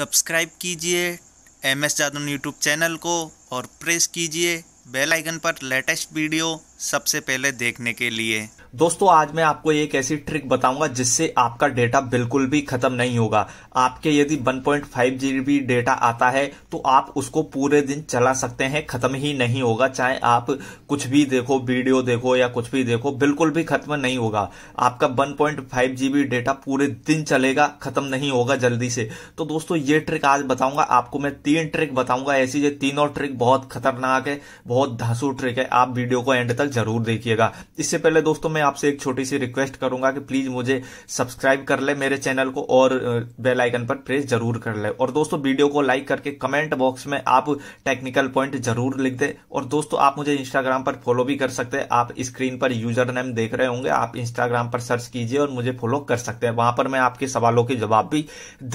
subscribe कीजिए M S Jadan YouTube channel को और प्रेस कीजिए बेल आइकन पर लेटेस्ट वीडियो सबसे पहले देखने के लिए दोस्तों आज मैं आपको एक ऐसी ट्रिक बताऊंगा जिससे आपका डेटा बिल्कुल भी खत्म नहीं होगा आपके यदि 1.5 पॉइंट डेटा आता है तो आप उसको पूरे दिन चला सकते हैं खत्म ही नहीं होगा चाहे आप कुछ भी देखो वीडियो देखो या कुछ भी देखो बिल्कुल भी खत्म नहीं होगा आपका 1.5 जीबी डेटा पूरे दिन चलेगा खत्म नहीं होगा जल्दी से तो दोस्तों ये ट्रिक आज बताऊंगा आपको मैं तीन ट्रिक बताऊंगा ऐसी तीनों ट्रिक बहुत खतरनाक है बहुत धासू ट्रिक है आप वीडियो को एंड तक जरूर देखिएगा इससे पहले दोस्तों मैं आपसे एक छोटी सी रिक्वेस्ट करूंगा कि प्लीज मुझे सब्सक्राइब कर ले मेरे चैनल को और बेल आइकन पर प्रेस जरूर कर ले और दोस्तों वीडियो को लाइक करके कमेंट बॉक्स में आप टेक्निकल पॉइंट जरूर लिख दे और दोस्तों आप मुझे इंस्टाग्राम पर फॉलो भी कर सकते हैं आप स्क्रीन पर यूजर नेम देख रहे होंगे आप इंस्टाग्राम पर सर्च कीजिए और मुझे फॉलो कर सकते हैं वहां पर मैं आपके सवालों के जवाब भी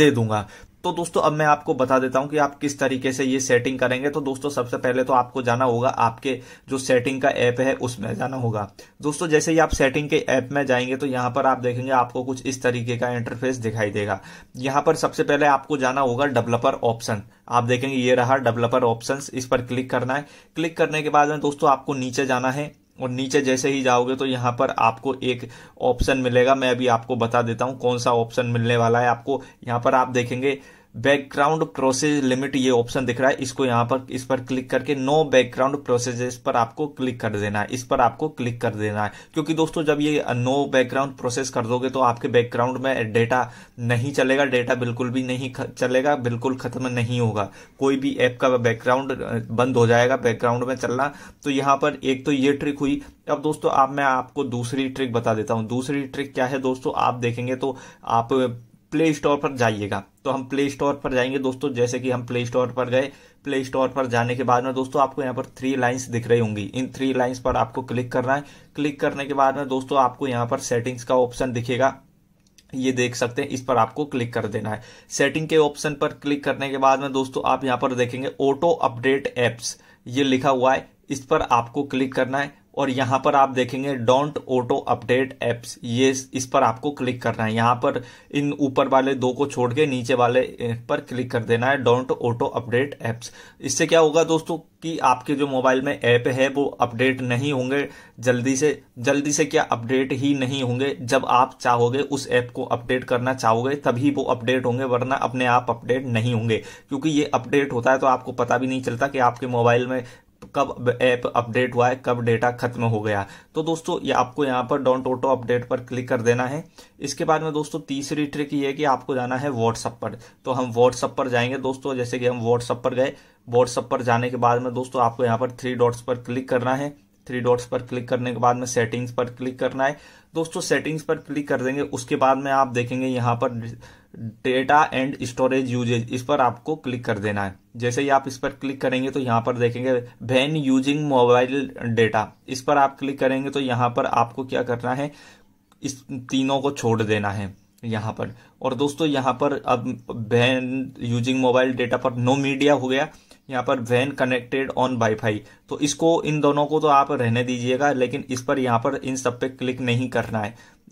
दे दूंगा तो दोस्तों अब मैं आपको बता देता हूं कि आप किस तरीके से ये सेटिंग करेंगे तो दोस्तों सबसे पहले तो आपको जाना होगा आपके जो सेटिंग का ऐप है उसमें जाना होगा दोस्तों जैसे ही आप सेटिंग के ऐप में जाएंगे तो यहां पर आप देखेंगे आपको कुछ इस तरीके का इंटरफेस दिखाई देगा यहाँ पर सबसे पहले आपको जाना होगा डेवलपर ऑप्शन आप देखेंगे ये रहा डेवलपर ऑप्शन इस पर क्लिक करना है क्लिक करने के बाद में दोस्तों आपको नीचे जाना है और नीचे जैसे ही जाओगे तो यहाँ पर आपको एक ऑप्शन मिलेगा मैं अभी आपको बता देता हूँ कौन सा ऑप्शन मिलने वाला है आपको यहाँ पर आप देखेंगे बैकग्राउंड प्रोसेस लिमिट ये ऑप्शन दिख रहा है इसको यहाँ पर इस पर क्लिक करके नो बैकग्राउंड प्रोसेस पर आपको क्लिक कर देना है इस पर आपको क्लिक कर देना है क्योंकि दोस्तों जब ये नो बैकग्राउंड प्रोसेस कर दोगे तो आपके बैकग्राउंड में डेटा नहीं चलेगा डेटा बिल्कुल भी नहीं चलेगा बिल्कुल खत्म नहीं होगा कोई भी ऐप का बैकग्राउंड बंद हो जाएगा बैकग्राउंड में चलना तो यहाँ पर एक तो ये ट्रिक हुई अब दोस्तों आप मैं आपको दूसरी ट्रिक बता देता हूँ दूसरी ट्रिक क्या है दोस्तों आप देखेंगे तो आप प्ले स्टोर पर जाइएगा तो हम प्ले स्टोर पर जाएंगे दोस्तों जैसे कि हम प्ले स्टोर पर गए प्ले स्टोर पर जाने के बाद में दोस्तों आपको यहाँ पर थ्री लाइंस दिख रही होंगी इन थ्री लाइंस पर आपको क्लिक करना है क्लिक करने के बाद में दोस्तों आपको यहाँ पर सेटिंग्स का ऑप्शन दिखेगा ये देख सकते हैं इस पर आपको क्लिक कर देना है सेटिंग के ऑप्शन पर क्लिक करने के बाद में दोस्तों आप यहाँ पर देखेंगे ऑटो अपडेट एप्स ये लिखा हुआ है इस पर आपको क्लिक करना है और यहाँ पर आप देखेंगे डोंट ऑटो अपडेट एप्स ये इस पर आपको क्लिक करना है यहाँ पर इन ऊपर वाले दो को छोड़ के नीचे वाले पर क्लिक कर देना है डोंट ऑटो अपडेट एप्स इससे क्या होगा दोस्तों कि आपके जो मोबाइल में ऐप है वो अपडेट नहीं होंगे जल्दी से जल्दी से क्या अपडेट ही नहीं होंगे जब आप चाहोगे उस ऐप को अपडेट करना चाहोगे तभी वो अपडेट होंगे वरना अपने आप अपडेट नहीं होंगे क्योंकि ये अपडेट होता है तो आपको पता भी नहीं चलता कि आपके मोबाइल में कब ऐप अपडेट हुआ है कब डेटा खत्म हो गया तो दोस्तों ये आपको यहाँ पर डोंट ऑटो अपडेट पर क्लिक कर देना है इसके बाद में दोस्तों तीसरी ट्रिक ये है कि आपको जाना है व्हाट्सअप पर तो हम व्हाट्सअप पर जाएंगे दोस्तों जैसे कि हम व्हाट्सअप पर गए व्हाट्सअप पर जाने के बाद में दोस्तों आपको यहाँ पर थ्री डॉट्स पर क्लिक करना है थ्री डॉट्स पर क्लिक करने के बाद में सेटिंग्स पर क्लिक करना है दोस्तों सेटिंग्स पर क्लिक कर देंगे उसके बाद में आप देखेंगे यहाँ पर डेटा एंड स्टोरेज यूजेज इस पर आपको क्लिक कर देना है जैसे ही आप इस पर क्लिक करेंगे तो यहाँ पर देखेंगे वेन यूजिंग मोबाइल डेटा इस पर आप क्लिक करेंगे तो यहाँ पर आपको क्या करना है इस तीनों को छोड़ देना है यहाँ पर और दोस्तों यहाँ पर अब वेन यूजिंग मोबाइल डेटा पर नो मीडिया हो गया यहाँ पर वैन कनेक्टेड ऑन वाईफाई तो इसको इन दोनों को तो आप रहने दीजिएगा लेकिन इस पर यहाँ पर इन सब पे क्लिक नहीं करना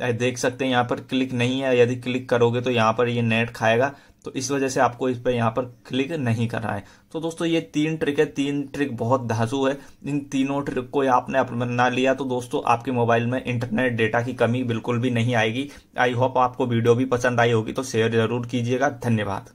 है देख सकते हैं यहाँ पर क्लिक नहीं है यदि क्लिक करोगे तो यहाँ पर ये यह नेट खाएगा तो इस वजह से आपको इस पर यहाँ पर क्लिक नहीं करना है तो दोस्तों ये तीन ट्रिक है तीन ट्रिक बहुत धांसू है इन तीनों ट्रिक को आपने अपना लिया तो दोस्तों आपके मोबाइल में इंटरनेट डेटा की कमी बिल्कुल भी नहीं आएगी आई होप आपको वीडियो भी पसंद आई होगी तो शेयर जरूर कीजिएगा धन्यवाद